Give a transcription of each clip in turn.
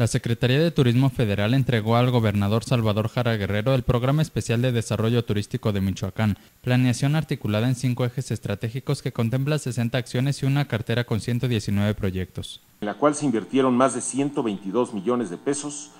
La Secretaría de Turismo Federal entregó al gobernador Salvador Jara Guerrero el Programa Especial de Desarrollo Turístico de Michoacán, planeación articulada en cinco ejes estratégicos que contempla 60 acciones y una cartera con 119 proyectos. En la cual se invirtieron más de 122 millones de pesos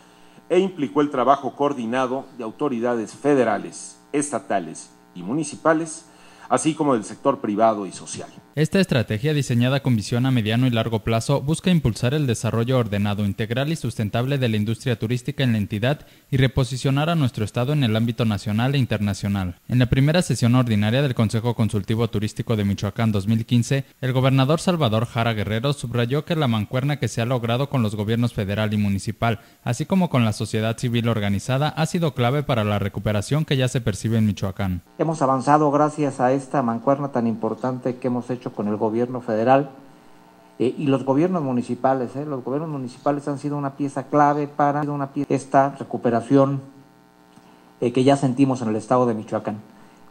e implicó el trabajo coordinado de autoridades federales, estatales y municipales así como del sector privado y social. Esta estrategia diseñada con visión a mediano y largo plazo busca impulsar el desarrollo ordenado, integral y sustentable de la industria turística en la entidad y reposicionar a nuestro Estado en el ámbito nacional e internacional. En la primera sesión ordinaria del Consejo Consultivo Turístico de Michoacán 2015, el gobernador Salvador Jara Guerrero subrayó que la mancuerna que se ha logrado con los gobiernos federal y municipal, así como con la sociedad civil organizada, ha sido clave para la recuperación que ya se percibe en Michoacán. Hemos avanzado gracias a esta mancuerna tan importante que hemos hecho con el gobierno federal eh, y los gobiernos municipales. Eh, los gobiernos municipales han sido una pieza clave para esta recuperación eh, que ya sentimos en el estado de Michoacán.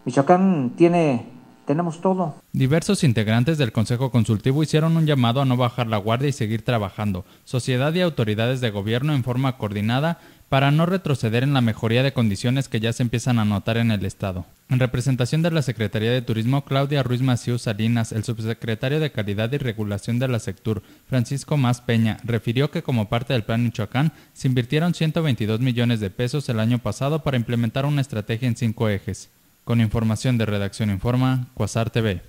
Michoacán tiene tenemos todo. Diversos integrantes del Consejo Consultivo hicieron un llamado a no bajar la guardia y seguir trabajando, sociedad y autoridades de gobierno en forma coordinada para no retroceder en la mejoría de condiciones que ya se empiezan a notar en el Estado. En representación de la Secretaría de Turismo, Claudia Ruiz Maciú Salinas, el subsecretario de Calidad y Regulación de la Sectur, Francisco Más Peña, refirió que como parte del Plan Michoacán se invirtieron 122 millones de pesos el año pasado para implementar una estrategia en cinco ejes con información de Redacción Informa, Cuasar TV.